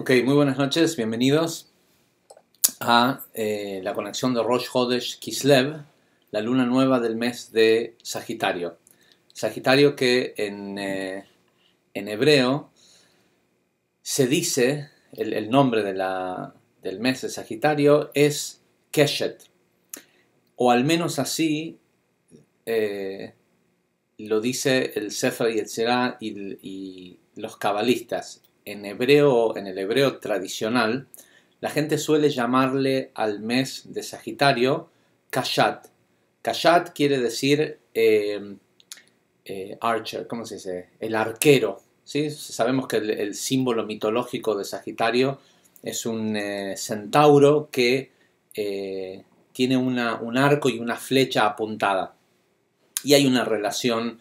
Ok, muy buenas noches, bienvenidos a eh, la conexión de Rosh Hodesh Kislev, la luna nueva del mes de Sagitario. Sagitario que en, eh, hebreo se dice, el, nombre del mes de Sagitario es Keshet, o al menos así eh, lo dice el Sefer el y, y los cabalistas en hebreo, en el hebreo tradicional, la gente suele llamarle al mes de Sagitario Kashat. Kashat quiere decir em, eh, archer, ¿cómo se dice? El arquero. ¿sí? Sabemos que el, símbolo mitológico de Sagitario es un eh, centauro que eh, tiene un arco y una flecha apuntada. Y hay una relación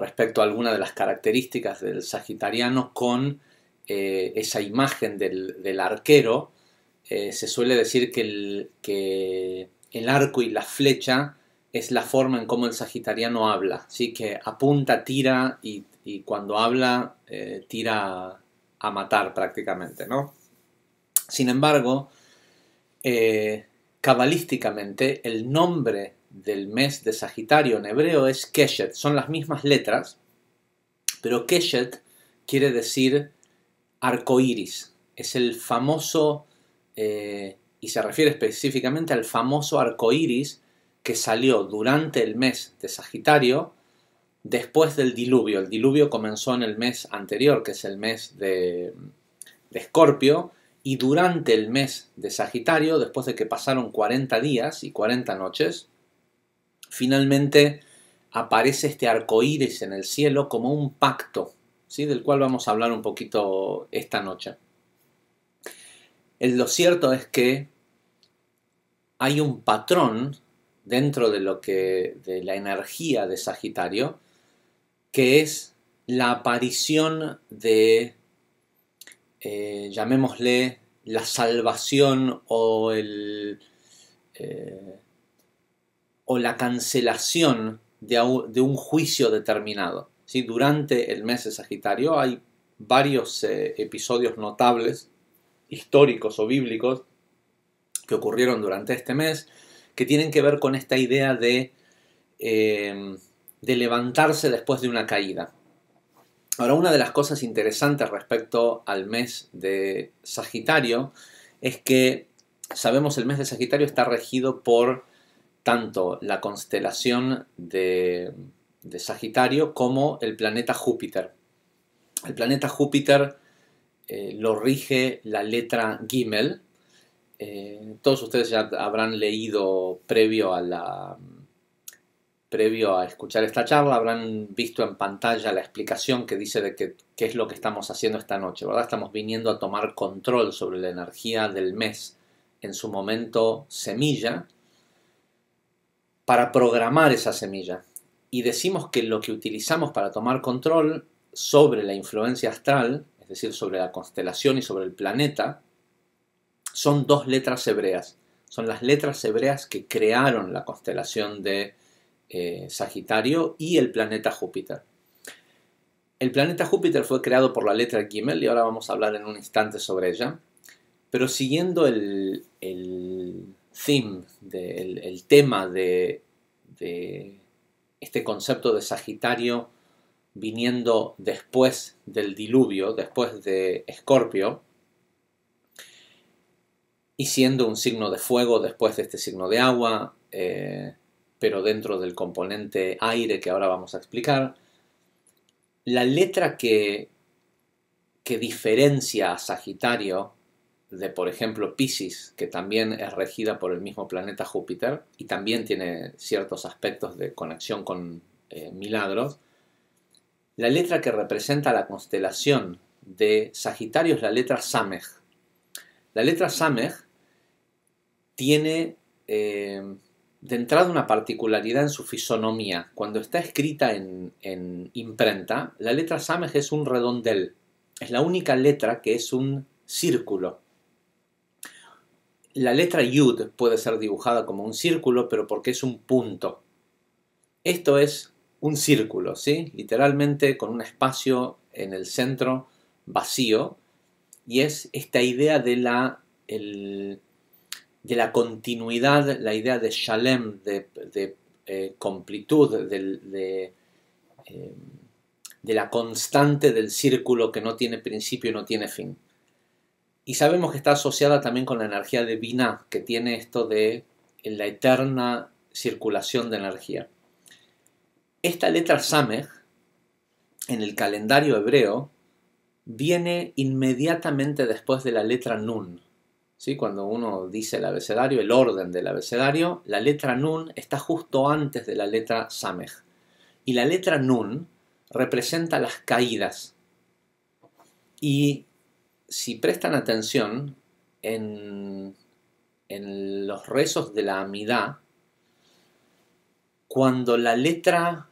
respecto a alguna de las características del sagitariano con eh, esa imagen del, arquero, eh, se suele decir que el, que el, arco y la flecha es la forma en cómo el sagitariano habla, ¿sí? que apunta, tira y, cuando habla eh, tira a matar prácticamente. ¿no? Sin embargo, cabalísticamente el nombre del mes de Sagitario en hebreo es Keshet, son las mismas letras, pero Keshet quiere decir arcoíris. Es el famoso, eh, y se refiere específicamente al famoso arcoíris que salió durante el mes de Sagitario después del diluvio. El diluvio comenzó en el mes anterior, que es el mes de Escorpio, y durante el mes de Sagitario, después de que pasaron 40 días y 40 noches, finalmente aparece este arcoíris en el cielo como un pacto ¿sí? del cual vamos a hablar un poquito esta noche. Lo cierto es que hay un patrón dentro de lo que de la energía de Sagitario que es la aparición de eh, llamémosle la salvación o eh, o la cancelación de un juicio determinado durante el mes de Sagitario hay varios eh, episodios notables, históricos o bíblicos, que ocurrieron durante este mes, que tienen que ver con esta idea de, em, de levantarse después de una caída. Ahora, una de las cosas interesantes respecto al mes de Sagitario es que sabemos el mes de Sagitario está regido por tanto la constelación de de Sagitario como el planeta Júpiter. El planeta Júpiter eh, lo rige la letra Gimel. Eh, todos ustedes ya habrán leído previo a la previo a escuchar esta charla, habrán visto en pantalla la explicación que dice de qué es lo que estamos haciendo esta noche, ¿verdad? Estamos viniendo a tomar control sobre la energía del mes en su momento semilla para programar esa semilla y decimos que lo que utilizamos para tomar control sobre la influencia astral, es decir, sobre la constelación y sobre el planeta, son dos letras hebreas. Son las letras hebreas que crearon la constelación de eh, Sagitario y el planeta Júpiter. El planeta Júpiter fue creado por la letra Gimel y ahora vamos a hablar en un instante sobre ella. Pero siguiendo el, theme, tema de este concepto de Sagitario viniendo después del diluvio, después de Escorpio, y siendo un signo de fuego después de este signo de agua, eh, pero dentro del componente aire que ahora vamos a explicar, la letra que, que diferencia a Sagitario de, por ejemplo, Pisces, que también es regida por el mismo planeta Júpiter y también tiene ciertos aspectos de conexión con eh, milagros, la letra que representa la constelación de Sagitario es la letra Samej. La letra Samej tiene eh, de entrada una particularidad en su fisonomía. Cuando está escrita en, en imprenta, la letra Samej es un redondel. Es la única letra que es un círculo la letra Yud puede ser dibujada como un círculo, pero porque es un punto. Esto es un círculo, ¿sí? Literalmente con un espacio en el centro vacío. Y es esta idea de la, de la continuidad, la idea de Shalem, de, eh, completud, eh, de la constante del círculo que no tiene principio y no tiene fin. Y sabemos que está asociada también con la energía de Binah, que tiene esto de la eterna circulación de energía. Esta letra Sameh, en el calendario hebreo viene inmediatamente después de la letra Nun. ¿Sí? Cuando uno dice el abecedario, el orden del abecedario, la letra Nun está justo antes de la letra Sameh. Y la letra Nun representa las caídas. Y si prestan atención en, los rezos de la Amidá, cuando la letra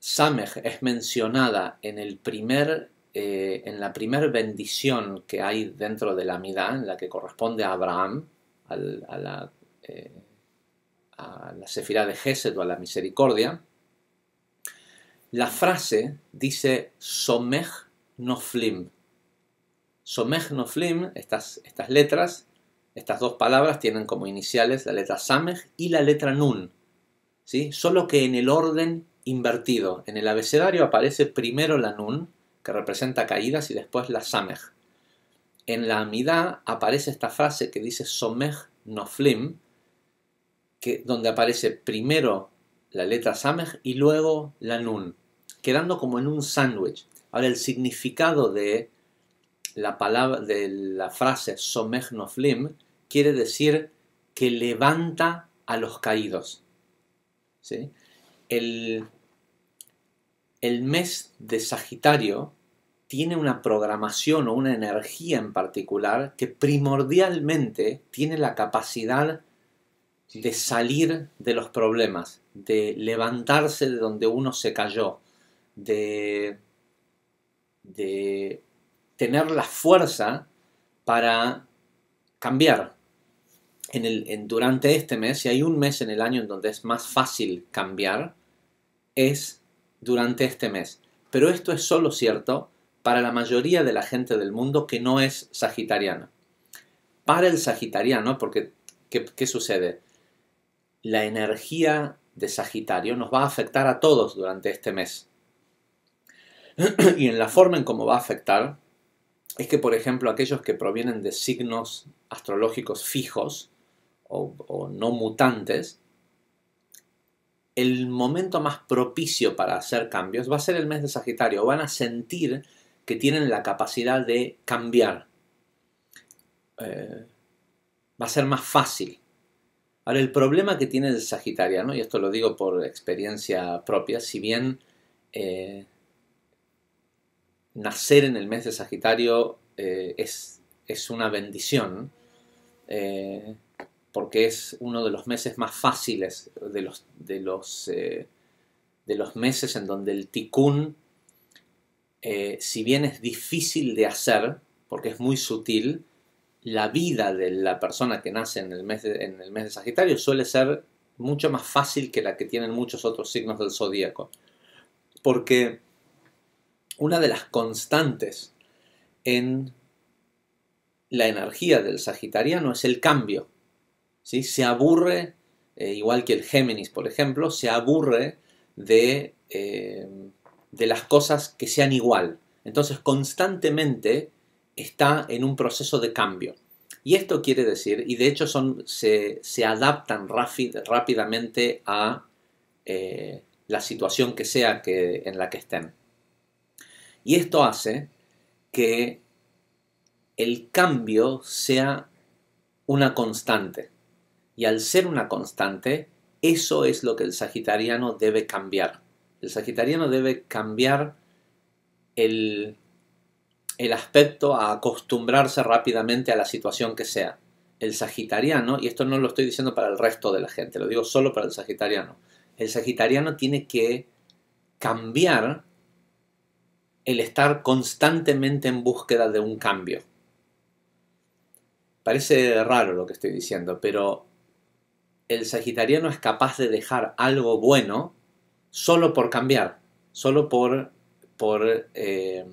Samej es mencionada en, el primer, eh, en la primera bendición que hay dentro de la Amidá, en la que corresponde a Abraham, a, la, eh, sefira de Gesed o a la misericordia, la frase dice Somej Noflim, SOMEJ Noflim, estas, estas letras, estas dos palabras tienen como iniciales la letra Samej y la letra Nun. ¿sí? Solo que en el orden invertido. En el abecedario aparece primero la Nun, que representa caídas, y después la Samej. En la AMIDA aparece esta frase que dice Somej Noflim, que, donde aparece primero la letra Samej y luego la Nun, quedando como en un sándwich. Ahora, el significado de la palabra de la frase somegnoflim quiere decir que levanta a los caídos. El, el mes de Sagitario tiene una programación o una energía en particular que primordialmente tiene la capacidad de salir de los problemas, de levantarse de donde uno se cayó, de, de tener la fuerza para cambiar. En el, durante este mes, si hay un mes en el año en donde es más fácil cambiar, es durante este mes. Pero esto es solo cierto para la mayoría de la gente del mundo que no es sagitariana. Para el sagitariano, porque qué sucede? La energía de Sagitario nos va a afectar a todos durante este mes. y en la forma en cómo va a afectar, es que, por ejemplo, aquellos que provienen de signos astrológicos fijos o, no mutantes, el momento más propicio para hacer cambios va a ser el mes de Sagitario. Van a sentir que tienen la capacidad de cambiar. Eh, va a ser más fácil. Ahora, el problema que tiene el sagitariano, y esto lo digo por experiencia propia, si bien eh, nacer en el mes de Sagitario eh, es, es, una bendición, eh, porque es uno de los meses más fáciles, de los, de los, eh, de los meses en donde el ticún, si bien es difícil de hacer, porque es muy sutil, la vida de la persona que nace en el mes de, en el mes de Sagitario suele ser mucho más fácil que la que tienen muchos otros signos del zodíaco. Porque una de las constantes en la energía del Sagitariano es el cambio. ¿sí? Se aburre, eh, igual que el Géminis, por ejemplo, se aburre eh, de, las cosas que sean igual. Entonces constantemente está en un proceso de cambio. Y esto quiere decir, y de hecho son, se, adaptan rápidamente a eh, la situación que sea en la que estén. Y esto hace que el cambio sea una constante. Y al ser una constante, eso es lo que el sagitariano debe cambiar. El sagitariano debe cambiar el, aspecto a acostumbrarse rápidamente a la situación que sea. El sagitariano, y esto no lo estoy diciendo para el resto de la gente, lo digo solo para el sagitariano, el sagitariano tiene que cambiar el estar constantemente en búsqueda de un cambio. Parece raro lo que estoy diciendo, pero el sagitariano es capaz de dejar algo bueno solo por cambiar, solo por, por, eh,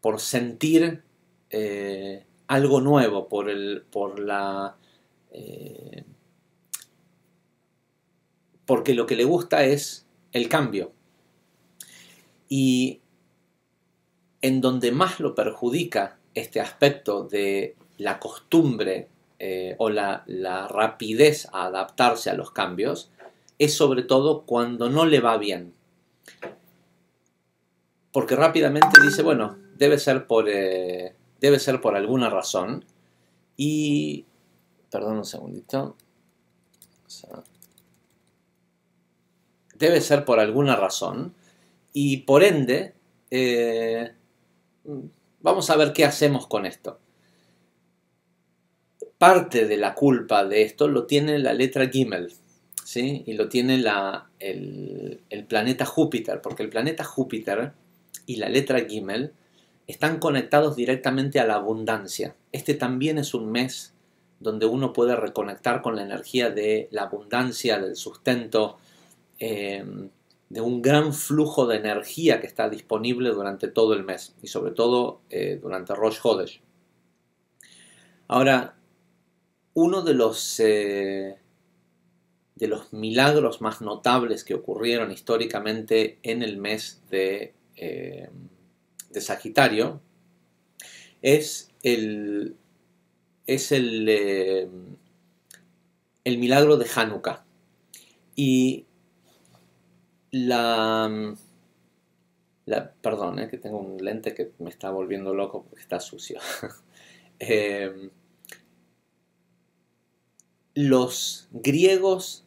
por sentir eh, algo nuevo, por, el, por la... Eh, porque lo que le gusta es el cambio. Y en donde más lo perjudica este aspecto de la costumbre eh, o la, rapidez a adaptarse a los cambios es sobre todo cuando no le va bien. Porque rápidamente dice, bueno, debe ser por, eh, debe ser por alguna razón. Y, perdón un segundito. debe ser por alguna razón y por ende, eh, vamos a ver qué hacemos con esto. Parte de la culpa de esto lo tiene la letra Gimel, ¿sí? y lo tiene la, el, planeta Júpiter, porque el planeta Júpiter y la letra Gimel están conectados directamente a la abundancia. Este también es un mes donde uno puede reconectar con la energía de la abundancia, del sustento, eh, de un gran flujo de energía que está disponible durante todo el mes y sobre todo eh, durante Rosh Hodesh. Ahora, uno de los, eh, de los milagros más notables que ocurrieron históricamente en el mes de, eh, de Sagitario es el, es el, el milagro de Hanukkah. Y la, perdón, eh, que tengo un lente que me está volviendo loco porque está sucio. Em, los griegos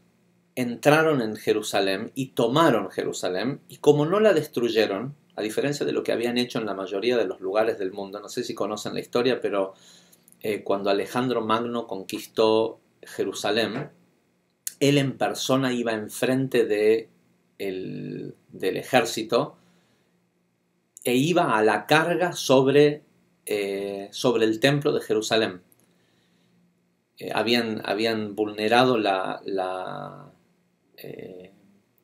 entraron en Jerusalén y tomaron Jerusalén y como no la destruyeron, a diferencia de lo que habían hecho en la mayoría de los lugares del mundo, no sé si conocen la historia, pero eh, cuando Alejandro Magno conquistó Jerusalén, él en persona iba enfrente de del ejército e iba a la carga sobre, eh, sobre el templo de Jerusalén. Eh, habían, habían, vulnerado la, eh,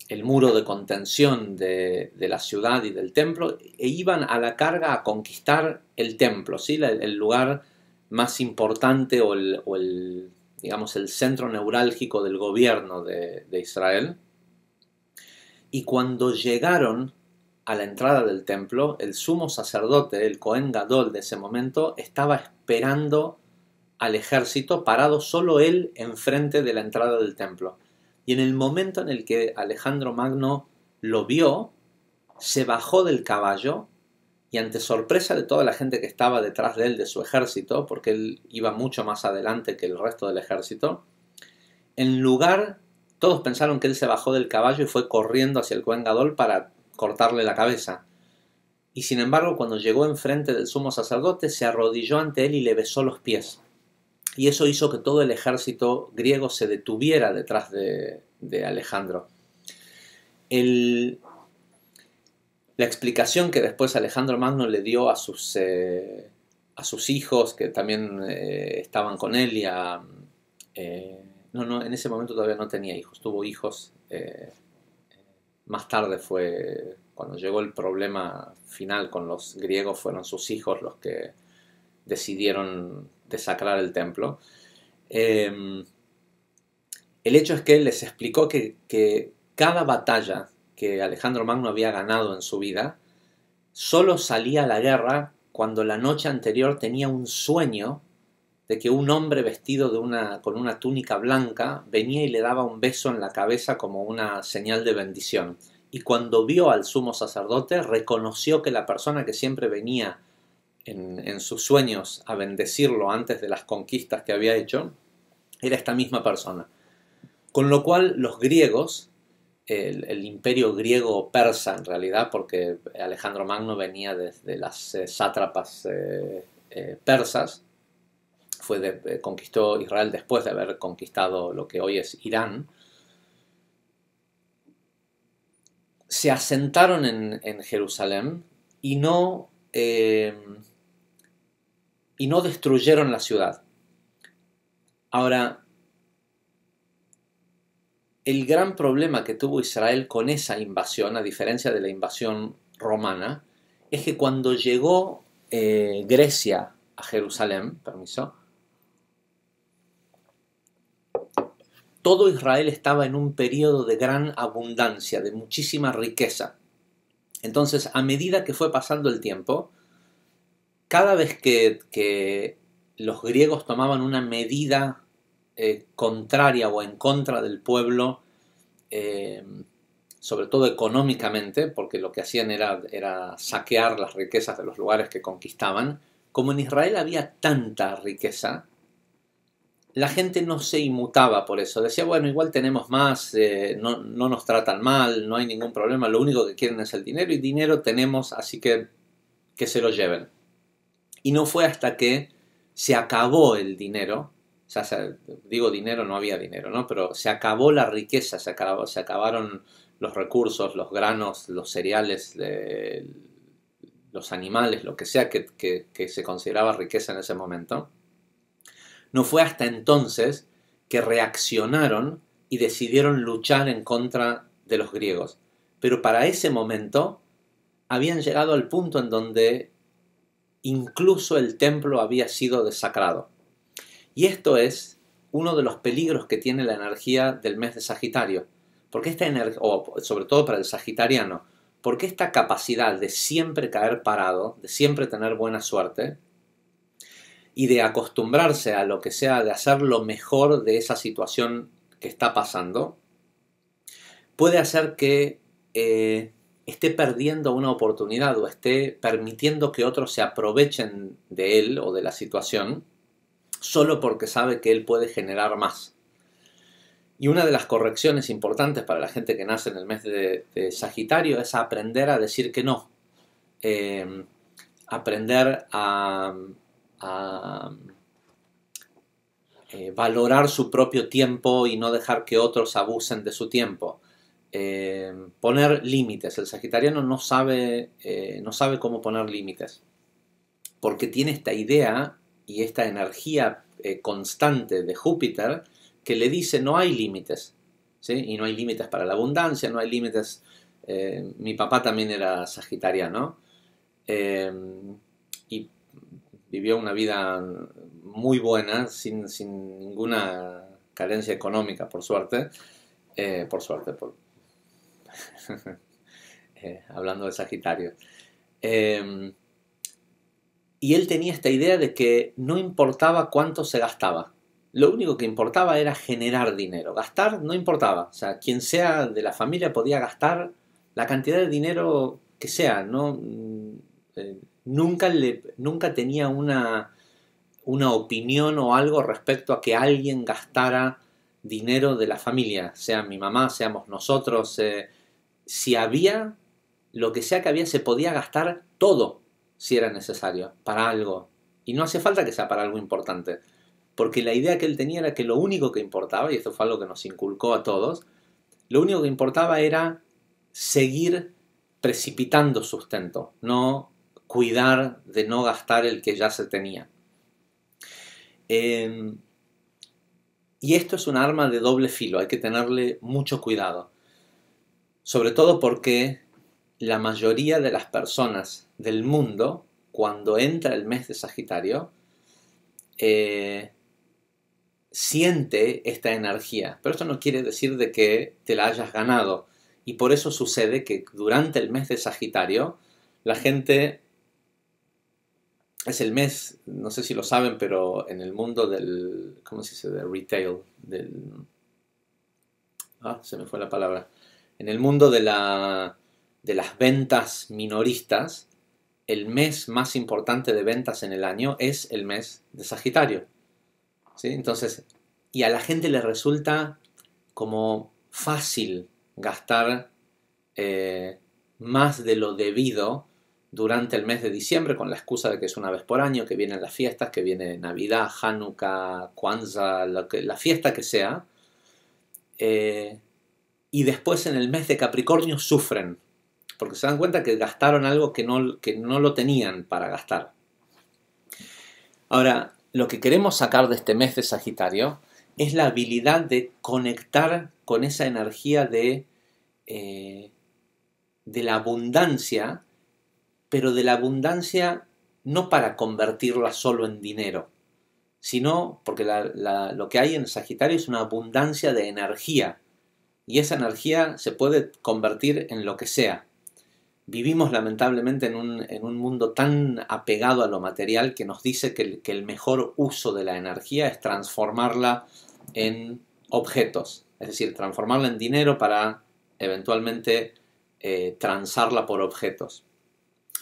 el muro de contención de, la ciudad y del templo e iban a la carga a conquistar el templo, ¿sí? el, lugar más importante o el, digamos, el centro neurálgico del gobierno de Israel. Y cuando llegaron a la entrada del templo, el sumo sacerdote, el Cohen Gadol de ese momento, estaba esperando al ejército parado solo él enfrente de la entrada del templo. Y en el momento en el que Alejandro Magno lo vio, se bajó del caballo y ante sorpresa de toda la gente que estaba detrás de él, de su ejército, porque él iba mucho más adelante que el resto del ejército, en lugar todos pensaron que él se bajó del caballo y fue corriendo hacia el Cohen para cortarle la cabeza. Y sin embargo, cuando llegó enfrente del sumo sacerdote, se arrodilló ante él y le besó los pies. Y eso hizo que todo el ejército griego se detuviera detrás de, Alejandro. la explicación que después Alejandro Magno le dio a sus, eh, hijos, que también eh, estaban con él, y a eh, no, no, en ese momento todavía no tenía hijos, tuvo hijos. Eh, más tarde fue, cuando llegó el problema final con los griegos, fueron sus hijos los que decidieron desacrar el templo. Em, el hecho es que les explicó que, que cada batalla que Alejandro Magno había ganado en su vida, solo salía a la guerra cuando la noche anterior tenía un sueño de que un hombre vestido de una, con una túnica blanca venía y le daba un beso en la cabeza como una señal de bendición. Y cuando vio al sumo sacerdote, reconoció que la persona que siempre venía en, sus sueños a bendecirlo antes de las conquistas que había hecho, era esta misma persona. Con lo cual los griegos, el, imperio griego persa en realidad, porque Alejandro Magno venía desde las eh, sátrapas eh, eh, persas, eh, conquistó Israel después de haber conquistado lo que hoy es Irán, se asentaron en, Jerusalén y no, eh, y no destruyeron la ciudad. Ahora, el gran problema que tuvo Israel con esa invasión, a diferencia de la invasión romana, es que cuando llegó eh, Grecia a Jerusalén, permiso, todo Israel estaba en un periodo de gran abundancia, de muchísima riqueza. Entonces, a medida que fue pasando el tiempo, cada vez que, los griegos tomaban una medida eh, contraria o en contra del pueblo, eh, sobre todo económicamente, porque lo que hacían era saquear las riquezas de los lugares que conquistaban, como en Israel había tanta riqueza, la gente no se inmutaba por eso. Decía, bueno, igual tenemos más, eh, no, nos tratan mal, no hay ningún problema, lo único que quieren es el dinero y dinero tenemos, así que que se lo lleven. Y no fue hasta que se acabó el dinero, o sea, digo dinero, no había dinero, ¿no? Pero se acabó la riqueza, se, se acabaron los recursos, los granos, los cereales, eh, los animales, lo que sea que se consideraba riqueza en ese momento no fue hasta entonces que reaccionaron y decidieron luchar en contra de los griegos. Pero para ese momento habían llegado al punto en donde incluso el templo había sido desacrado. Y esto es uno de los peligros que tiene la energía del mes de Sagitario, porque esta energía, sobre todo para el sagitariano, porque esta capacidad de siempre caer parado, de siempre tener buena suerte, y de acostumbrarse a lo que sea, de hacer lo mejor de esa situación que está pasando, puede hacer que eh, esté perdiendo una oportunidad o esté permitiendo que otros se aprovechen de él o de la situación solo porque sabe que él puede generar más. Y una de las correcciones importantes para la gente que nace en el mes de, Sagitario es aprender a decir que no, eh, aprender a eh, valorar su propio tiempo y no dejar que otros abusen de su tiempo. Eh, poner límites. El sagitariano no sabe, eh, no sabe cómo poner límites. Porque tiene esta idea y esta energía constante de Júpiter que le dice no hay límites. Y no hay límites para la abundancia, no hay límites. mi papá también era sagitariano vivió una vida muy buena, sin, ninguna carencia económica, por suerte. Eh, por suerte, por... Eh, hablando de Sagitario. Em, y él tenía esta idea de que no importaba cuánto se gastaba. Lo único que importaba era generar dinero. Gastar no importaba. O sea, quien sea de la familia podía gastar la cantidad de dinero que sea. No, mm, eh, Nunca, le, nunca tenía una, una opinión o algo respecto a que alguien gastara dinero de la familia, sea mi mamá, seamos nosotros. Eh, si había, lo que sea que había, se podía gastar todo si era necesario, para algo. Y no hace falta que sea para algo importante. Porque la idea que él tenía era que lo único que importaba, y esto fue algo que nos inculcó a todos, lo único que importaba era seguir precipitando sustento, no cuidar de no gastar el que ya se tenía. Em, y esto es un arma de doble filo, hay que tenerle mucho cuidado. Sobre todo porque la mayoría de las personas del mundo, cuando entra el mes de Sagitario, eh, siente esta energía. Pero esto no quiere decir de que te la hayas ganado. Y por eso sucede que durante el mes de Sagitario, la gente es el mes, no sé si lo saben, pero en el mundo del, ¿cómo se dice? Del retail, del... Ah, se me fue la palabra. En el mundo de, la, de las ventas minoristas, el mes más importante de ventas en el año es el mes de Sagitario. ¿Sí? Entonces, y a la gente le resulta como fácil gastar eh, más de lo debido durante el mes de diciembre con la excusa de que es una vez por año, que vienen las fiestas, que viene Navidad, Hanukkah, Kwanzaa, la, fiesta que sea. Eh, y después en el mes de Capricornio sufren, porque se dan cuenta que gastaron algo que no, que no lo tenían para gastar. Ahora, lo que queremos sacar de este mes de Sagitario es la habilidad de conectar con esa energía de, eh, de la abundancia pero de la abundancia no para convertirla solo en dinero, sino porque lo que hay en Sagitario es una abundancia de energía, y esa energía se puede convertir en lo que sea. Vivimos lamentablemente en un, mundo tan apegado a lo material que nos dice que el, mejor uso de la energía es transformarla en objetos, es decir, transformarla en dinero para eventualmente eh, transarla por objetos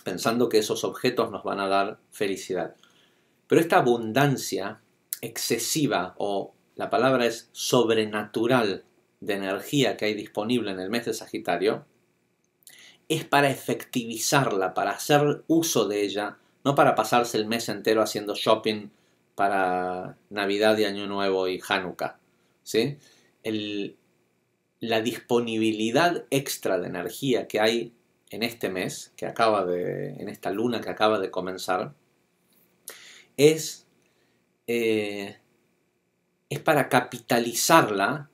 pensando que esos objetos nos van a dar felicidad. Pero esta abundancia excesiva o la palabra es sobrenatural de energía que hay disponible en el mes de Sagitario, es para efectivizarla, para hacer uso de ella, no para pasarse el mes entero haciendo shopping para Navidad y Año Nuevo y Hanukkah. ¿sí? la disponibilidad extra de energía que hay en este mes, que acaba de, en esta luna que acaba de comenzar, es, eh, es para capitalizarla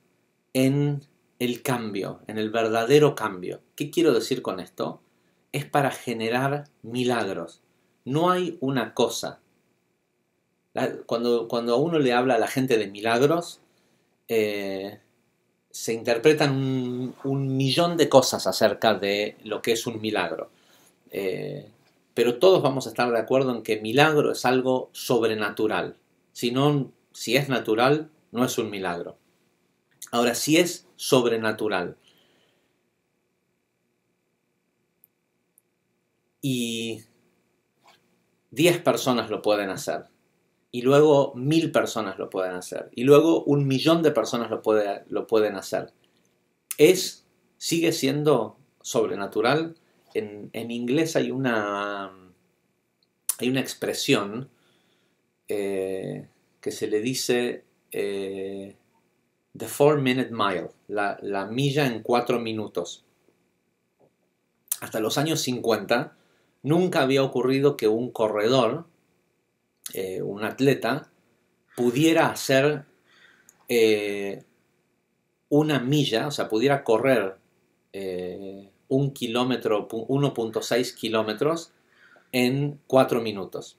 en el cambio, en el verdadero cambio. ¿Qué quiero decir con esto? Es para generar milagros. No hay una cosa. cuando, cuando a uno le habla a la gente de milagros, eh, se interpretan un, millón de cosas acerca de lo que es un milagro. Eh, pero todos vamos a estar de acuerdo en que milagro es algo sobrenatural. Si, no, si es natural, no es un milagro. Ahora, si es sobrenatural y 10 personas lo pueden hacer, y luego mil personas lo pueden hacer, y luego un millón de personas lo, lo pueden hacer. Es, sigue siendo sobrenatural. En, inglés hay una, hay una expresión eh, que se le dice eh, The Four Minute Mile, la, la, milla en cuatro minutos. Hasta los años 50 nunca había ocurrido que un corredor eh, un atleta pudiera hacer eh, una milla, o sea, pudiera correr eh, un kilómetro, 1.6 kilómetros en 4 minutos.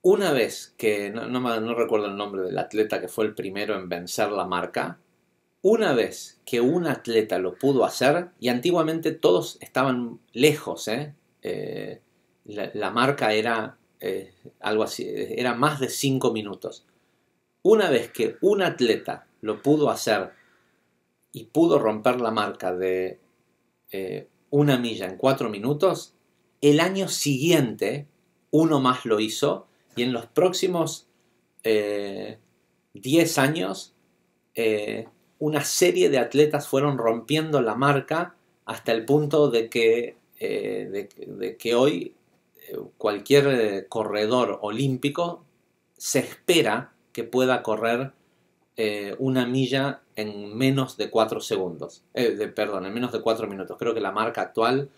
Una vez que, no, recuerdo el nombre del atleta que fue el primero en vencer la marca, una vez que un atleta lo pudo hacer, y antiguamente todos estaban lejos, ¿eh? eh la, marca era eh, algo así, era más de 5 minutos. Una vez que un atleta lo pudo hacer y pudo romper la marca de eh, una milla en 4 minutos, el año siguiente uno más lo hizo y en los próximos 10 eh, años una serie de atletas fueron rompiendo la marca hasta el punto de que, de que hoy cualquier eh, corredor olímpico se espera que pueda correr eh, una milla en menos de 4 segundos. Eh, perdón, en menos de 4 minutos. Creo que la marca actual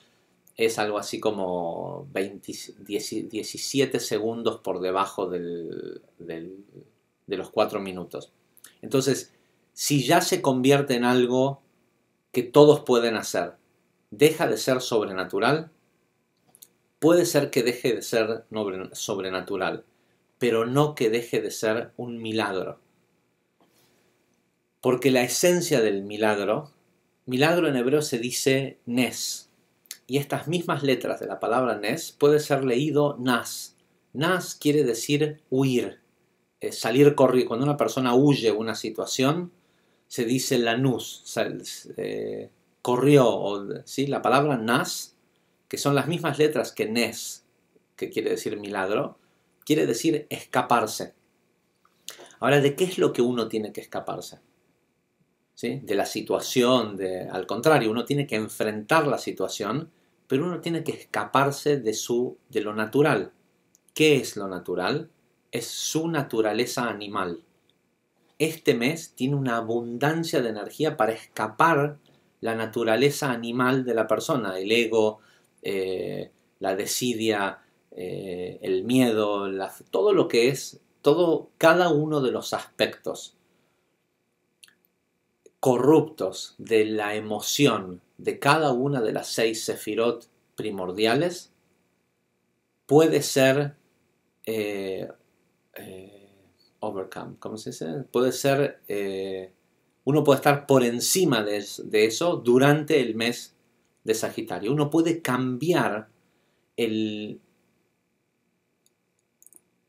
es algo así como 20, 17 segundos por debajo de los 4 minutos. Entonces, si ya se convierte en algo que todos pueden hacer, deja de ser sobrenatural Puede ser que deje de ser sobrenatural, pero no que deje de ser un milagro. Porque la esencia del milagro, milagro en hebreo se dice nes, y estas mismas letras de la palabra nes puede ser leído nas. Nas quiere decir huir, eh, salir corriendo. Cuando una persona huye de una situación, se dice lanus, eh, corrió. La palabra nas que son las mismas letras que Nes, que quiere decir milagro, quiere decir escaparse. Ahora, ¿de qué es lo que uno tiene que escaparse? ¿Sí? De la situación, de, al contrario, uno tiene que enfrentar la situación, pero uno tiene que escaparse de, su, de lo natural. ¿Qué es lo natural? Es su naturaleza animal. Este mes tiene una abundancia de energía para escapar la naturaleza animal de la persona, el ego, eh, la desidia, eh, el miedo, todo lo que es, todo, cada uno de los aspectos corruptos de la emoción de cada una de las seis sefirot primordiales puede ser eh, overcome, ¿cómo se dice? Puede ser, uno puede estar por encima de, de, eso durante el mes de Sagitario. Uno puede cambiar el,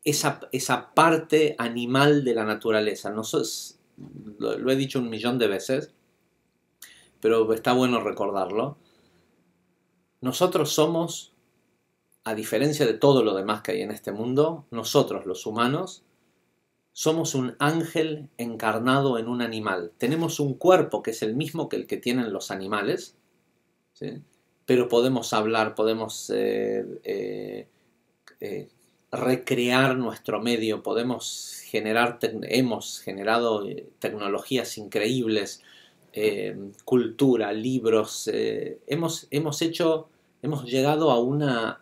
esa, parte animal de la naturaleza. Nosotros, lo he dicho un millón de veces, pero está bueno recordarlo. Nosotros somos, a diferencia de todo lo demás que hay en este mundo, nosotros los humanos, somos un ángel encarnado en un animal. Tenemos un cuerpo que es el mismo que el que tienen los animales, pero podemos hablar, podemos eh, eh, eh, recrear nuestro medio, podemos generar, hemos generado tecnologías increíbles, cultura, libros, hemos, hemos hecho, hemos llegado a una...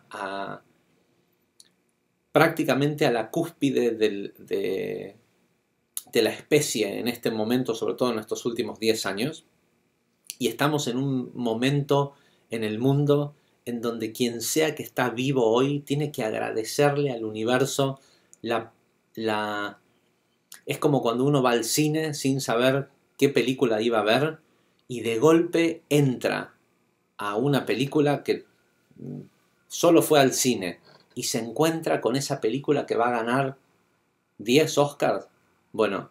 prácticamente a la cúspide de, de la especie en este momento, sobre todo en estos últimos 10 años, y estamos en un momento en el mundo en donde quien sea que está vivo hoy tiene que agradecerle al universo la, Es como cuando uno va al cine sin saber qué película iba a ver y de golpe entra a una película que solo fue al cine y se encuentra con esa película que va a ganar 10 Oscars. Bueno,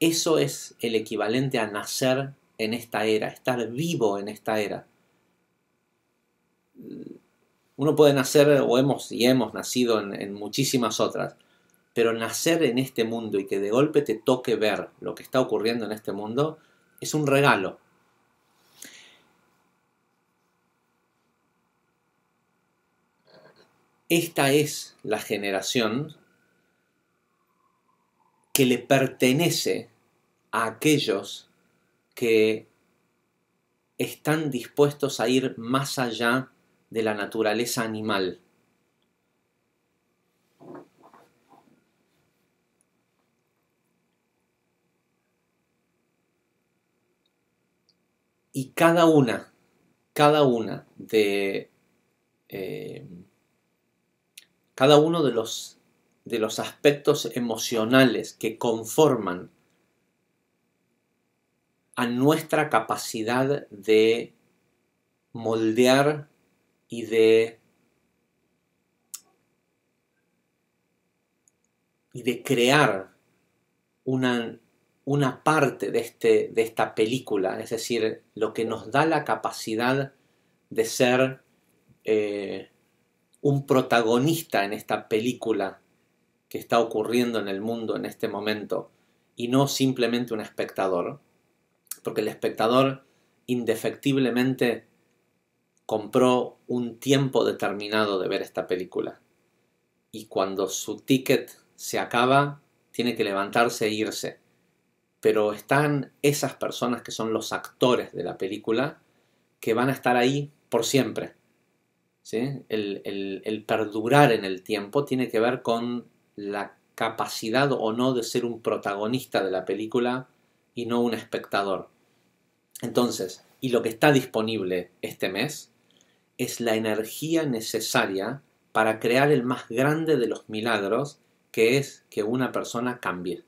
eso es el equivalente a nacer en esta era, estar vivo en esta era. Uno puede nacer, o hemos y hemos nacido en, en muchísimas otras, pero nacer en este mundo y que de golpe te toque ver lo que está ocurriendo en este mundo es un regalo. Esta es la generación que le pertenece a aquellos que están dispuestos a ir más allá de la naturaleza animal. Y cada una, cada una de... Eh, cada uno de los, de los aspectos emocionales que conforman a nuestra capacidad de moldear y de y de crear una, parte de, este, de esta película, es decir, lo que nos da la capacidad de ser eh, un protagonista en esta película que está ocurriendo en el mundo en este momento y no simplemente un espectador porque el espectador indefectiblemente compró un tiempo determinado de ver esta película. Y cuando su ticket se acaba, tiene que levantarse e irse. Pero están esas personas que son los actores de la película que van a estar ahí por siempre. El, el perdurar en el tiempo tiene que ver con la capacidad o no de ser un protagonista de la película y no un espectador. Entonces, y lo que está disponible este mes es la energía necesaria para crear el más grande de los milagros, que es que una persona cambie.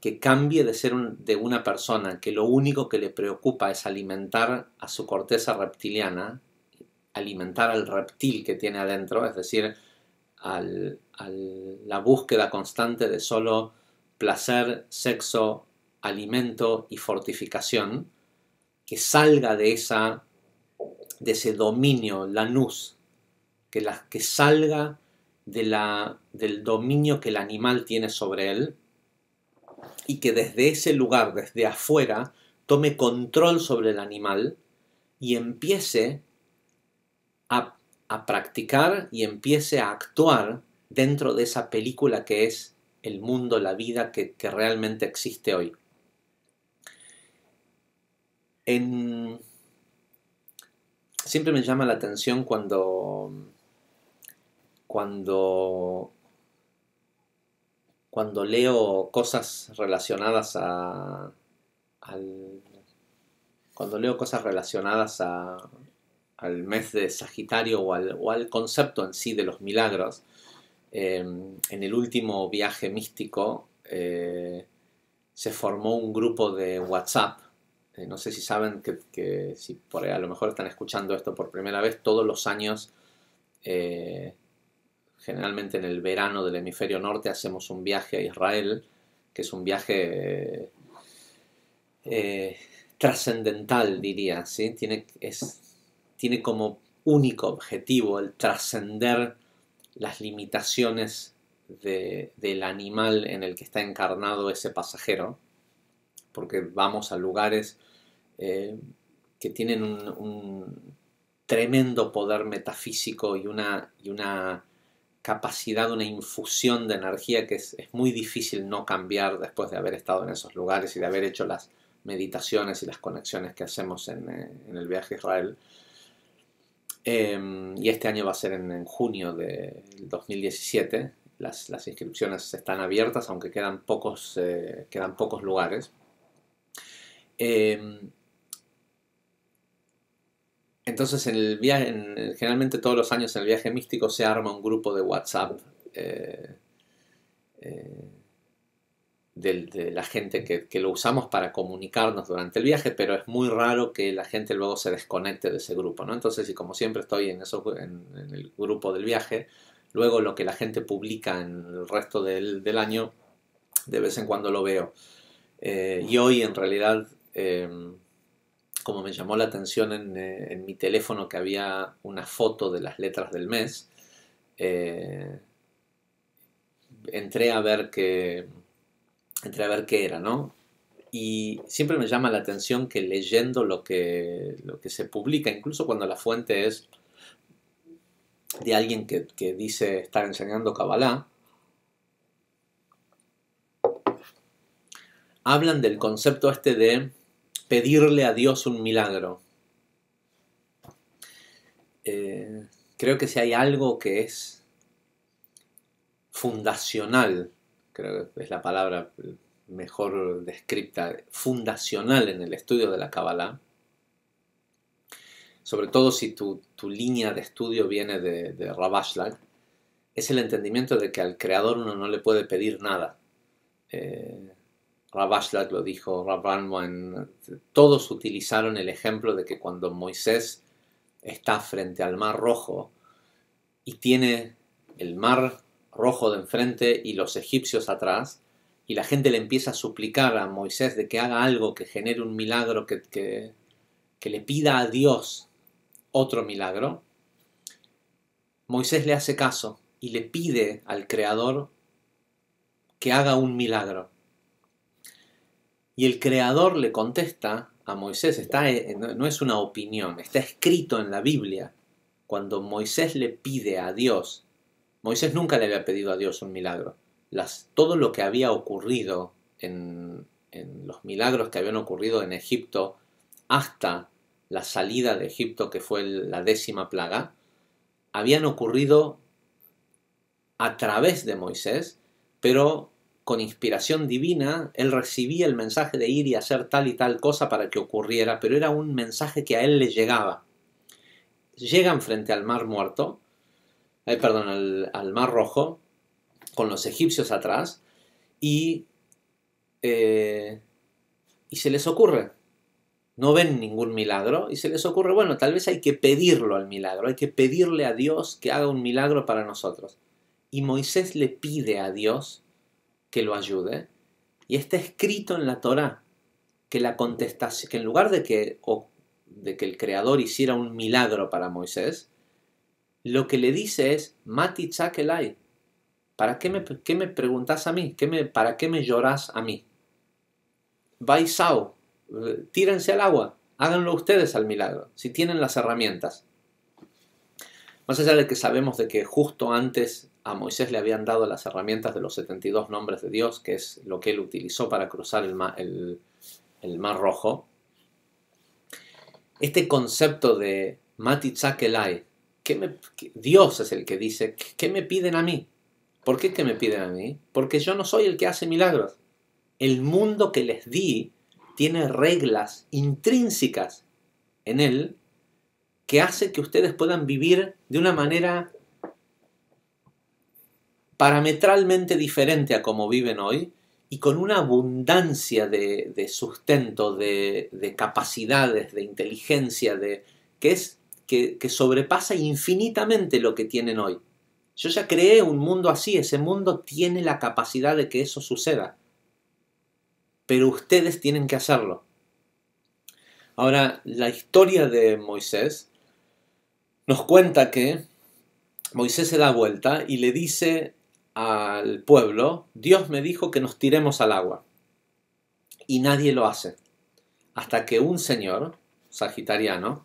Que cambie de ser de una persona que lo único que le preocupa es alimentar a su corteza reptiliana, alimentar al reptil que tiene adentro, es decir, a la búsqueda constante de solo placer, sexo, alimento y fortificación, que salga de, esa, de ese dominio, la luz que, que salga de la, del dominio que el animal tiene sobre él y que desde ese lugar, desde afuera, tome control sobre el animal y empiece a, a practicar y empiece a actuar dentro de esa película que es el mundo, la vida que, realmente existe hoy. Siempre me llama la atención cuando, cuando, cuando leo cosas relacionadas a, al, cuando leo cosas relacionadas al mes de Sagitario o al, concepto en sí de los milagros, Em, en el último viaje místico eh, se formó un grupo de WhatsApp. Eh, no sé si saben que, si por a lo mejor están escuchando esto por primera vez, todos los años, eh, generalmente en el verano del hemisferio norte, hacemos un viaje a Israel, que es un viaje trascendental, diría, Tiene, es, tiene como único objetivo el trascender las limitaciones del animal en el que está encarnado ese pasajero, porque vamos a lugares eh, que tienen un, tremendo poder metafísico y una, y una capacidad, una infusión de energía que es, muy difícil no cambiar después de haber estado en esos lugares y de haber hecho las meditaciones y las conexiones que hacemos en, eh, en el viaje a Israel. Em, y este año va a ser en, junio del 2017. Las, inscripciones están abiertas, aunque quedan pocos, eh, quedan pocos lugares. Em, entonces, el viaje, generalmente todos los años en el viaje místico se arma un grupo de WhatsApp eh, eh, de, la gente que, que, lo usamos para comunicarnos durante el viaje, pero es muy raro que la gente luego se desconecte de ese grupo, ¿no? Entonces, y como siempre estoy en, eso, en, el grupo del viaje, luego lo que la gente publica en el resto del, del año, de vez en cuando lo veo. Eh, y hoy, en realidad, em, como me llamó la atención eh, en, mi teléfono que había una foto de las letras del mes, eh, entré a ver que entre a ver qué era, ¿no? Y siempre me llama la atención que leyendo lo que, lo que se publica, incluso cuando la fuente es de alguien que, dice estar enseñando Kabbalah, hablan del concepto este de pedirle a Dios un milagro. Eh, creo que si hay algo que es fundacional que es la palabra mejor descripta, fundacional en el estudio de la Kabbalah, sobre todo si tu, línea de estudio viene de, de es el entendimiento de que al creador uno no le puede pedir nada. Eh, lo dijo, Rav todos utilizaron el ejemplo de que cuando Moisés está frente al mar rojo y tiene el mar rojo de enfrente y los egipcios atrás, y la gente le empieza a suplicar a Moisés de que haga algo, que genere un milagro, que, que, le pida a Dios otro milagro, Moisés le hace caso y le pide al Creador que haga un milagro. Y el Creador le contesta a Moisés, está, e, no es una opinión, está escrito en la Biblia. Cuando Moisés le pide a Dios Moisés nunca le había pedido a Dios un milagro. Las, todo lo que había ocurrido en, en los milagros que habían ocurrido en Egipto hasta la salida de Egipto, que fue la décima plaga, habían ocurrido a través de Moisés, pero con inspiración divina, él recibía el mensaje de ir y hacer tal y tal cosa para que ocurriera, pero era un mensaje que a él le llegaba. Llegan frente al mar muerto, eh, perdón, al, Mar Rojo, con los egipcios atrás, y, eh, y se les ocurre. No ven ningún milagro y se les ocurre, bueno, tal vez hay que pedirlo al milagro, hay que pedirle a Dios que haga un milagro para nosotros. Y Moisés le pide a Dios que lo ayude. Y está escrito en la Torá que la contestación, que en lugar de que, de que el Creador hiciera un milagro para Moisés, lo que le dice es, Mati Chakelai, ¿para qué me, preguntas a mí? ¿Para qué me lloras a mí? Vaisao, eh, tírense al agua, háganlo ustedes al milagro, si tienen las herramientas. Más allá de que sabemos de que justo antes a Moisés le habían dado las herramientas de los 72 nombres de Dios, que es lo que él utilizó para cruzar el mar, el mar rojo, este concepto de Mati Chakelai, Dios es el que dice, ¿qué me piden a mí? ¿Por qué que me piden a mí? Porque yo no soy el que hace milagros. El mundo que les di tiene reglas intrínsecas en él que hace que ustedes puedan vivir de una manera parametralmente diferente a como viven hoy y con una abundancia de, sustento, de, de, capacidades, de inteligencia, de, que es que, sobrepasa infinitamente lo que tienen hoy. Yo ya creé un mundo así, ese mundo tiene la capacidad de que eso suceda. Pero ustedes tienen que hacerlo. Ahora, la historia de Moisés nos cuenta que Moisés se da vuelta y le dice al pueblo, Dios me dijo que nos tiremos al agua. Y nadie lo hace. Hasta que un señor, sagitariano,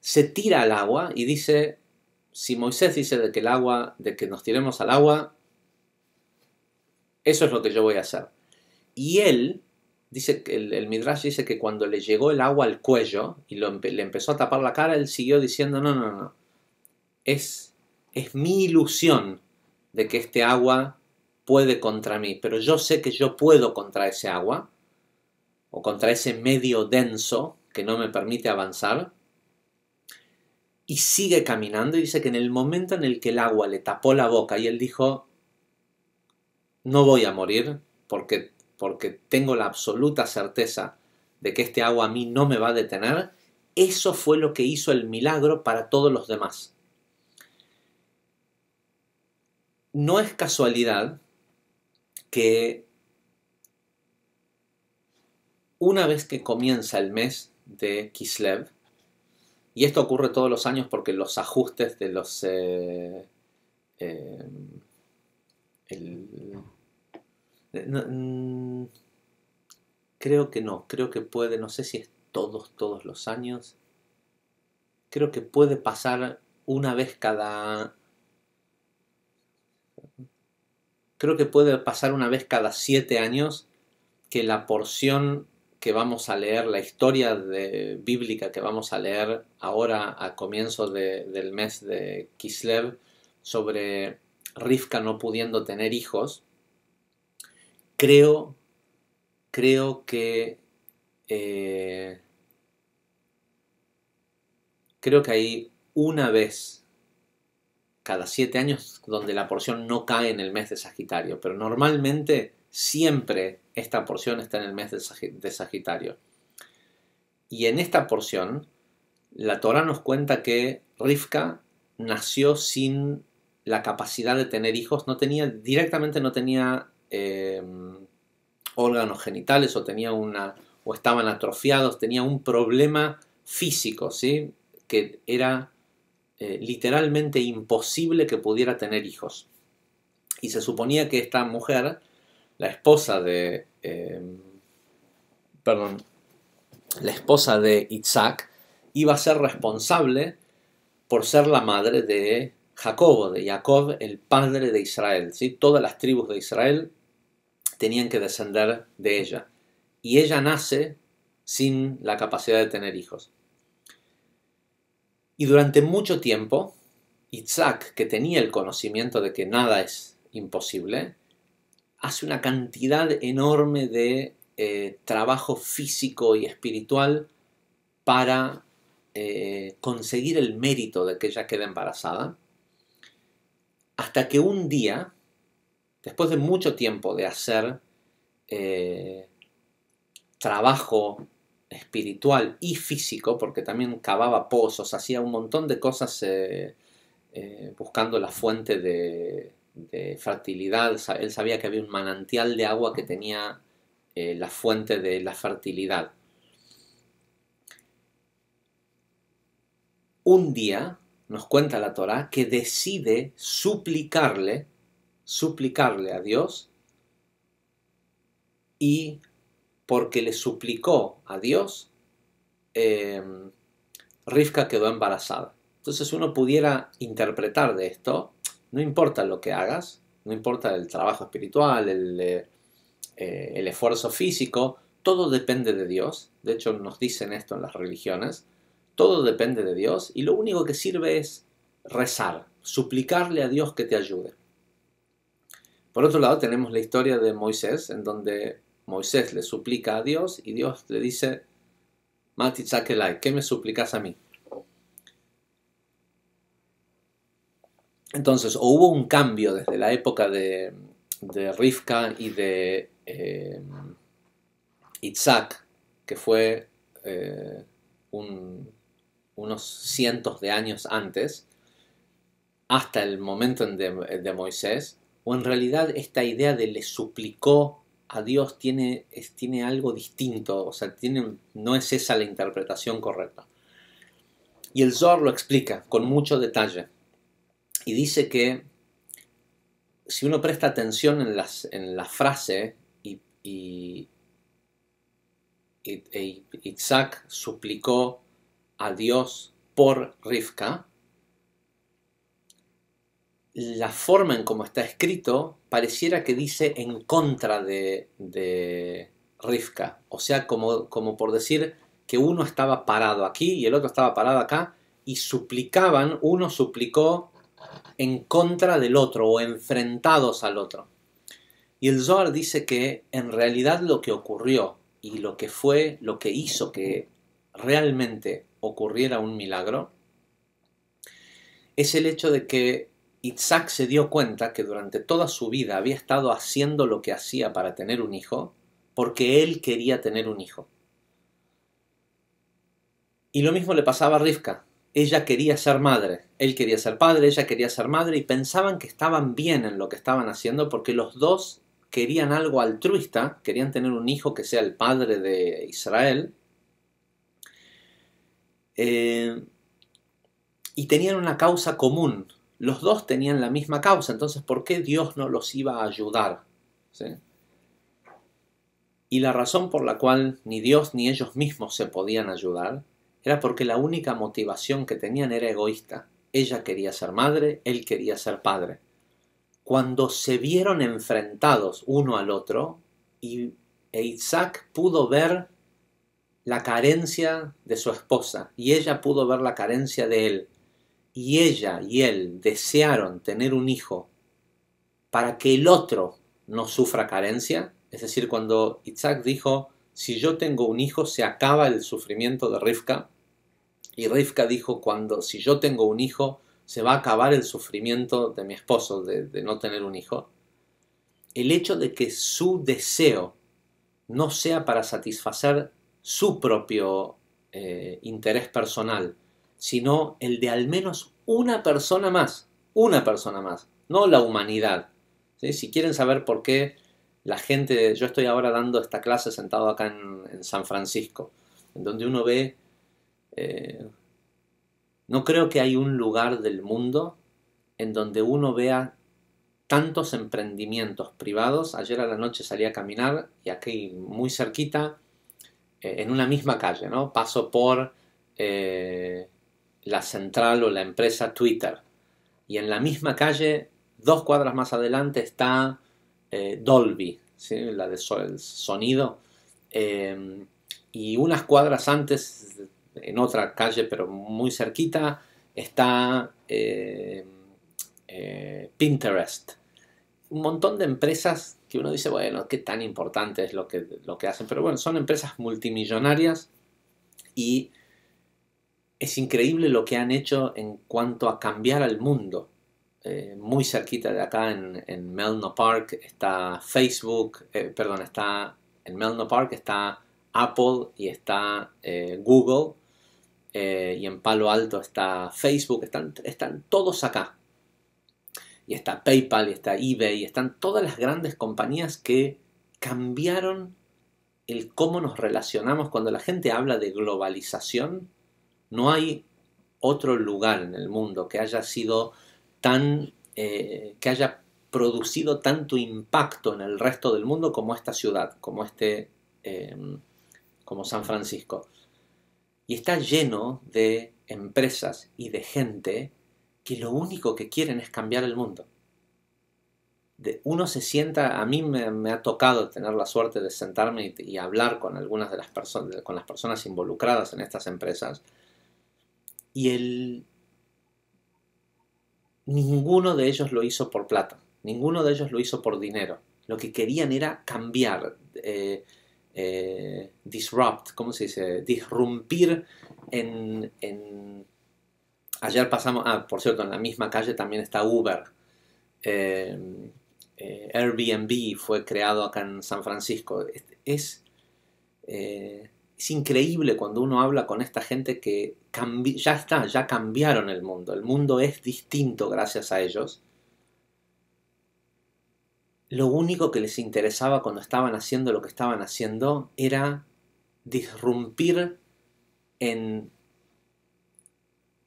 se tira al agua y dice, si Moisés dice de que el agua, de que nos tiremos al agua, eso es lo que yo voy a hacer. Y él, dice el, el Midrash dice que cuando le llegó el agua al cuello y le empezó a tapar la cara, él siguió diciendo, no, no, no, es, es mi ilusión de que este agua puede contra mí, pero yo sé que yo puedo contra ese agua o contra ese medio denso que no me permite avanzar. Y sigue caminando y dice que en el momento en el que el agua le tapó la boca y él dijo, no voy a morir porque, porque tengo la absoluta certeza de que este agua a mí no me va a detener, eso fue lo que hizo el milagro para todos los demás. No es casualidad que una vez que comienza el mes de Kislev. Y esto ocurre todos los años porque los ajustes de los... Eh, eh, mm, creo que no, creo que puede, no sé si es todos, todos los años. Creo que puede pasar una vez cada... Creo que puede pasar una vez cada siete años que la porción que vamos a leer, la historia de, bíblica que vamos a leer ahora a comienzo del mes de Kislev sobre Rivka no pudiendo tener hijos, creo, creo que eh, creo que hay una vez cada siete años donde la porción no cae en el mes de Sagitario, pero normalmente Siempre esta porción está en el mes de Sagitario. Y en esta porción, la Torah nos cuenta que Rivka nació sin la capacidad de tener hijos, no tenía, directamente no tenía em, órganos genitales o tenía una, o estaban atrofiados, tenía un problema físico, ¿sí? Que era eh, literalmente imposible que pudiera tener hijos. Y se suponía que esta mujer la esposa de, em, perdón, la esposa de Isaac iba a ser responsable por ser la madre de Jacobo, de Jacob, el padre de Israel. ¿sí? Todas las tribus de Israel tenían que descender de ella. Y ella nace sin la capacidad de tener hijos. Y durante mucho tiempo, Isaac, que tenía el conocimiento de que nada es imposible, hace una cantidad enorme de eh, trabajo físico y espiritual para eh, conseguir el mérito de que ella quede embarazada, hasta que un día, después de mucho tiempo de hacer eh, trabajo espiritual y físico, porque también cavaba pozos, hacía un montón de cosas buscando la fuente de, de fertilidad, él sabía que había un manantial de agua que tenía eh, la fuente de la fertilidad. Un día, nos cuenta la Torá, que decide suplicarle, suplicarle a Dios, y porque le suplicó a Dios, eh, Rivka quedó embarazada. Entonces uno pudiera interpretar de esto no importa lo que hagas, no importa el trabajo espiritual, eh, eh, el, esfuerzo físico, todo depende de Dios. De hecho, nos dicen esto en las religiones. Todo depende de Dios y lo único que sirve es rezar, suplicarle a Dios que te ayude. Por otro lado, tenemos la historia de Moisés, en donde Moisés le suplica a Dios y Dios le dice, Mati Chakelai, ¿qué me suplicas a mí? Entonces, o hubo un cambio desde la época de, Rifka y de eh, que fue eh, unos cientos de años antes, hasta el momento de, Moisés, o en realidad esta idea de le suplicó a Dios tiene, tiene algo distinto, o sea, tiene, no es esa la interpretación correcta. Y el Zohar lo explica con mucho detalle y dice que si uno presta atención en, en la frase y, e Isaac suplicó a Dios por Rivka, la forma en cómo está escrito pareciera que dice en contra de, de Rivka, o sea, como, como por decir que uno estaba parado aquí y el otro estaba parado acá y suplicaban, uno suplicó en contra del otro o enfrentados al otro. Y el Zohar dice que en realidad lo que ocurrió y lo que fue, lo que hizo que realmente ocurriera un milagro, es el hecho de que Isaac se dio cuenta que durante toda su vida había estado haciendo lo que hacía para tener un hijo, porque él quería tener un hijo. Y lo mismo le pasaba a Rivka ella quería ser madre, él quería ser padre, ella quería ser madre y pensaban que estaban bien en lo que estaban haciendo porque los dos querían algo altruista, querían tener un hijo que sea el padre de Israel. Eh, y tenían una causa común, los dos tenían la misma causa, entonces ¿por qué Dios no los iba a ayudar? Y la razón por la cual ni Dios ni ellos mismos se podían ayudar era porque la única motivación que tenían era egoísta. Ella quería ser madre, él quería ser padre. Cuando se vieron enfrentados uno al otro, y e Isaac pudo ver la carencia de su esposa y ella pudo ver la carencia de él. Y ella y él desearon tener un hijo para que el otro no sufra carencia. Es decir, cuando Isaac dijo, si yo tengo un hijo se acaba el sufrimiento de Rivka, y Rivka dijo, cuando, si yo tengo un hijo, se va a acabar el sufrimiento de mi esposo de, no tener un hijo. El hecho de que su deseo no sea para satisfacer su propio eh, interés personal, sino el de al menos una persona más, una persona más, no la humanidad. Si quieren saber por qué la gente, yo estoy ahora dando esta clase sentado acá en San Francisco, en donde uno ve eh, no creo que hay un lugar del mundo en donde uno vea tantos emprendimientos privados. Ayer a la noche salí a caminar y aquí muy cerquita, eh, en una misma calle, ¿no? Paso por eh, la central o la empresa Twitter. Y en la misma calle, dos cuadras más adelante, está Dolby, ¿sí? la de sonido. y unas cuadras antes en otra calle, pero muy cerquita, está eh, eh, Pinterest. Un montón de empresas que uno dice, bueno, qué tan importante es lo que, lo que hacen, pero bueno, son empresas multimillonarias y es increíble lo que han hecho en cuanto a cambiar al mundo. Eh, muy cerquita de acá en, Melno Park está Facebook, perdón, está en Melno Park está Apple y está Google eh, y en Palo Alto está Facebook, están, todos acá. Y está PayPal, y está eBay, y están todas las grandes compañías que cambiaron el cómo nos relacionamos. Cuando la gente habla de globalización, no hay otro lugar en el mundo que haya sido tan, eh, que haya producido tanto impacto en el resto del mundo como esta ciudad, como este, eh, como San Francisco. Y está lleno de empresas y de gente que lo único que quieren es cambiar el mundo. De, uno se sienta, a mí me, ha tocado tener la suerte de sentarme y, hablar con algunas de las personas, con las personas involucradas en estas empresas, y el, ninguno de ellos lo hizo por plata, ninguno de ellos lo hizo por dinero. Lo que querían era cambiar, eh, eh, disrupt, ¿cómo se dice? Disrumpir en, Ayer pasamos, ah, por cierto, en la misma calle también está Uber. Eh, eh, Airbnb fue creado acá en San Francisco. Es, es increíble cuando uno habla con esta gente que ya está, ya cambiaron el mundo. El mundo es distinto gracias a ellos lo único que les interesaba cuando estaban haciendo lo que estaban haciendo era disrumpir en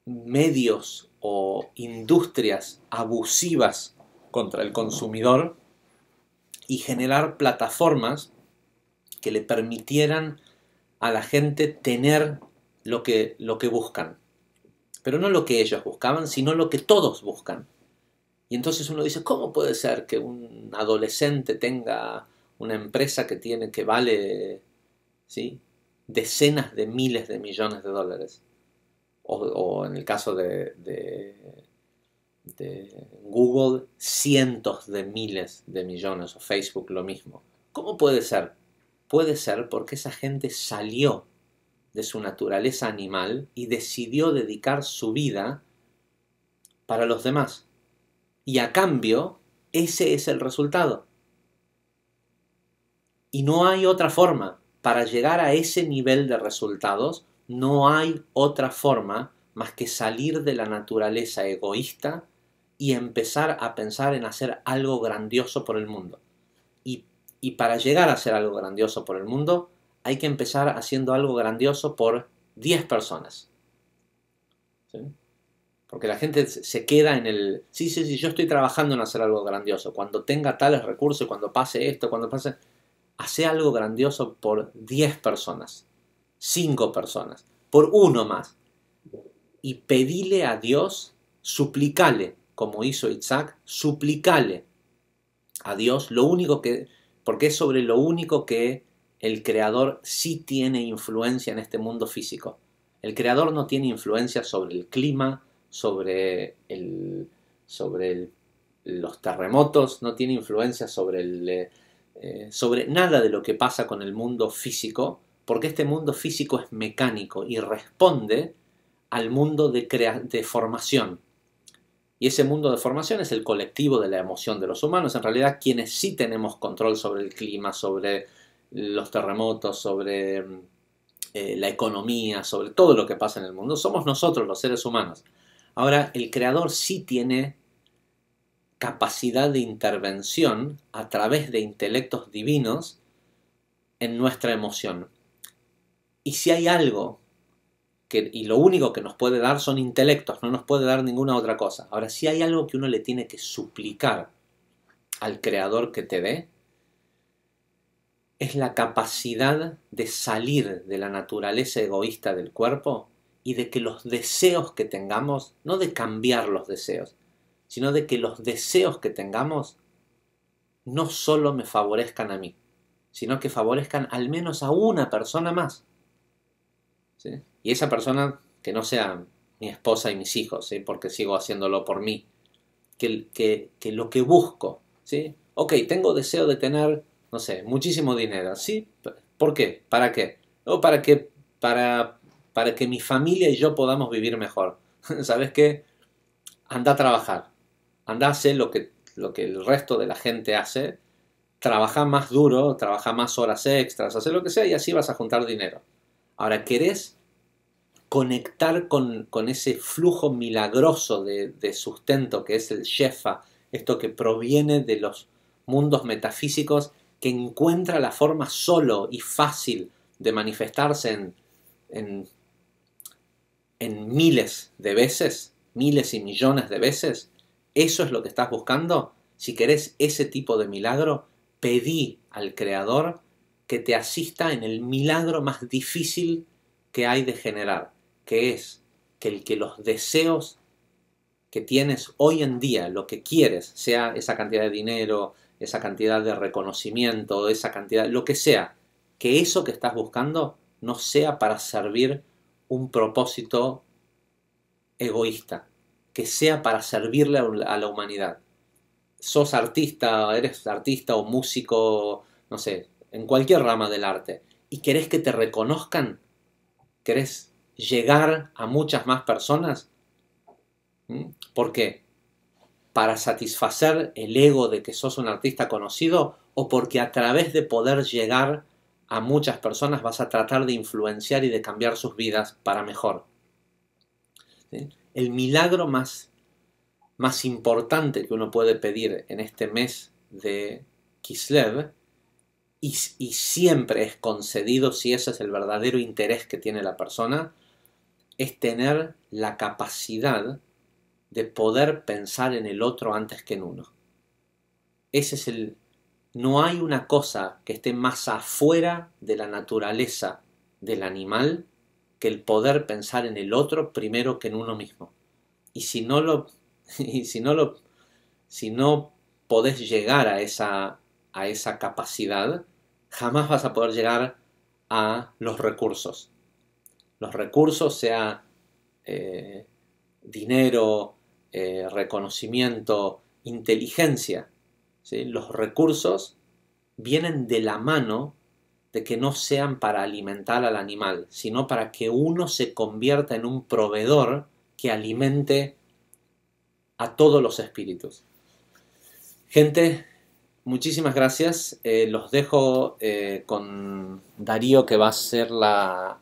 medios o industrias abusivas contra el consumidor y generar plataformas que le permitieran a la gente tener lo que, lo que buscan. Pero no lo que ellos buscaban, sino lo que todos buscan. Y entonces uno dice, ¿cómo puede ser que un adolescente tenga una empresa que tiene que vale decenas de miles de millones de dólares? O, en el caso de Google, cientos de miles de millones, o Facebook lo mismo. ¿Cómo puede ser? Puede ser porque esa gente salió de su naturaleza animal y decidió dedicar su vida para los demás y a cambio, ese es el resultado. Y no hay otra forma. Para llegar a ese nivel de resultados, no hay otra forma más que salir de la naturaleza egoísta y empezar a pensar en hacer algo grandioso por el mundo. Y, para llegar a hacer algo grandioso por el mundo, hay que empezar haciendo algo grandioso por 10 personas. ¿Sí? Porque la gente se queda en el, sí, sí, sí, yo estoy trabajando en hacer algo grandioso. Cuando tenga tales recursos, cuando pase esto, cuando pase... Hace algo grandioso por 10 personas, 5 personas, por uno más. Y pedile a Dios, suplicale, como hizo Isaac, suplicale a Dios lo único que, porque es sobre lo único que el creador sí tiene influencia en este mundo físico. El creador no tiene influencia sobre el clima, sobre, los terremotos, no tiene influencia sobre, eh, eh, sobre nada de lo que pasa con el mundo físico, porque este mundo físico es mecánico y responde al mundo de, formación. Y ese mundo de formación es el colectivo de la emoción de los humanos. En realidad, quienes sí tenemos control sobre el clima, sobre los terremotos, sobre eh, la economía, sobre todo lo que pasa en el mundo, somos nosotros los seres humanos. Ahora, el creador sí tiene capacidad de intervención a través de intelectos divinos en nuestra emoción. Y si hay algo y lo único que nos puede dar son intelectos, no nos puede dar ninguna otra cosa. Ahora, si hay algo que uno le tiene que suplicar al creador que te dé, es la capacidad de salir de la naturaleza egoísta del cuerpo y de que los deseos que tengamos, no de cambiar los deseos, sino de que los deseos que tengamos no solo me favorezcan a mí, sino que favorezcan al menos a una persona más. Y esa persona que no sea mi esposa y mis hijos, ¿sí? porque sigo haciéndolo por mí, que, que, que lo que busco, ¿sí? ok, tengo deseo de tener, no sé, muchísimo dinero, ¿sí? ¿Por qué? ¿Para qué? O para que, para para que mi familia y yo podamos vivir mejor. ¿Sabes qué? Anda a trabajar, anda a hacer lo que, lo que el resto de la gente hace, trabaja más duro, trabaja más horas extras, hace lo que sea y así vas a juntar dinero. Ahora, ¿querés conectar con, ese flujo milagroso de, sustento que es el Shefa, esto que proviene de los mundos metafísicos, que encuentra la forma solo y fácil de manifestarse en, en en miles de veces, miles y millones de veces, eso es lo que estás buscando, si querés ese tipo de milagro, pedí al Creador que te asista en el milagro más difícil que hay de generar, que es que el que los deseos que tienes hoy en día, lo que quieres, sea esa cantidad de dinero, esa cantidad de reconocimiento, esa cantidad, lo que sea, que eso que estás buscando no sea para servir un propósito egoísta, que sea para servirle a la humanidad. Sos artista, eres artista o músico, no sé, en cualquier rama del arte, y querés que te reconozcan, querés llegar a muchas más personas. ¿Por qué? ¿Para satisfacer el ego de que sos un artista conocido o porque a través de poder llegar a muchas personas vas a tratar de influenciar y de cambiar sus vidas para mejor. El milagro más, más importante que uno puede pedir en este mes de Kislev y, y, siempre es concedido si ese es el verdadero interés que tiene la persona, es tener la capacidad de poder pensar en el otro antes que en uno. Ese es el, no hay una cosa que esté más afuera de la naturaleza del animal que el poder pensar en el otro primero que en uno mismo. Y si no lo, si no lo, si no podés llegar a esa, a esa capacidad, jamás vas a poder llegar a los recursos. Los recursos, sea eh, dinero, eh, reconocimiento, inteligencia, los recursos vienen de la mano de que no sean para alimentar al animal, sino para que uno se convierta en un proveedor que alimente a todos los espíritus. Gente, muchísimas gracias. Eh, los dejo eh, con Darío que va a ser la,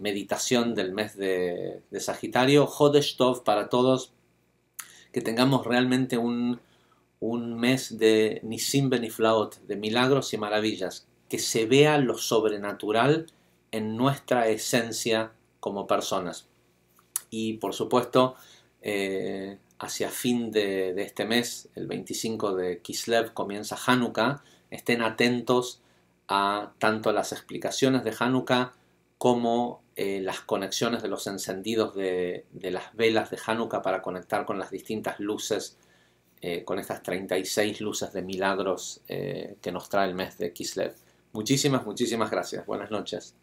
meditación del mes de, Sagitario. Jodestov para todos. Que tengamos realmente un un mes de Nisim Simbe ni de milagros y maravillas, que se vea lo sobrenatural en nuestra esencia como personas. Y por supuesto, eh, hacia fin de, este mes, el 25 de Kislev, comienza Hanukkah. Estén atentos a tanto las explicaciones de Hanukkah como eh, las conexiones de los encendidos de, de las velas de Hanukkah para conectar con las distintas luces eh, con estas 36 luces de milagros eh, que nos trae el mes de Kislev. Muchísimas, muchísimas gracias. Buenas noches.